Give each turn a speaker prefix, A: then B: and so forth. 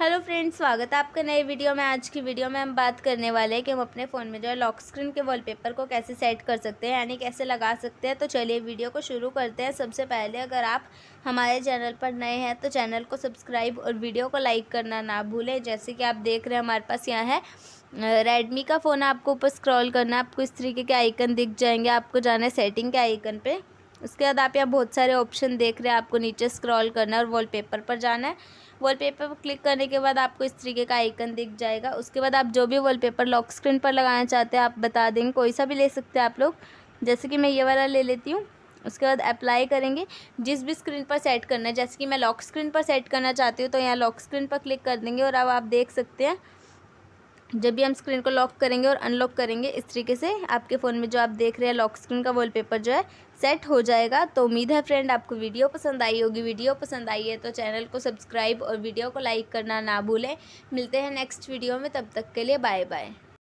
A: hello friends स्वागत है आपका नए वीडियो में आज की वीडियो में हम बात करने वाले हैं कि हम अपने फ़ोन में जो है लॉक स्क्रीन के वॉलपेपर को कैसे सेट कर सकते हैं यानी कैसे लगा सकते हैं तो चलिए वीडियो को शुरू करते हैं सबसे पहले अगर आप हमारे चैनल पर नए हैं तो चैनल को सब्सक्राइब और वीडियो को लाइक करना ना भूलें जैसे कि आप देख रहे हैं हमारे पास यहाँ है रेडमी का फ़ोन आपको ऊपर स्क्रॉल करना है आपको इस तरीके के आइकन दिख जाएंगे आपको जाना है सेटिंग के आइकन पर उसके बाद आप यहाँ बहुत सारे ऑप्शन देख रहे हैं आपको नीचे स्क्रॉल करना है और वॉलपेपर पर जाना है वॉलपेपर पर क्लिक करने के बाद आपको इस तरीके का आइकन दिख जाएगा उसके बाद आप जो भी वॉलपेपर लॉक स्क्रीन पर लगाना चाहते हैं आप बता देंगे कोई सा भी ले सकते हैं आप लोग जैसे कि मैं ये वाला ले लेती हूँ उसके बाद अप्लाई करेंगे जिस भी स्क्रीन पर सेट करना है जैसे कि मैं लॉक स्क्रीन पर सेट करना चाहती हूँ तो यहाँ लॉक स्क्रीन पर क्लिक कर देंगे और अब आप देख सकते हैं जब भी हम स्क्रीन को लॉक करेंगे और अनलॉक करेंगे इस तरीके से आपके फ़ोन में जो आप देख रहे हैं लॉक स्क्रीन का वॉलपेपर जो है सेट हो जाएगा तो उम्मीद है फ्रेंड आपको वीडियो पसंद आई होगी वीडियो पसंद आई है तो चैनल को सब्सक्राइब और वीडियो को लाइक करना ना भूलें मिलते हैं नेक्स्ट वीडियो में तब तक के लिए बाय बाय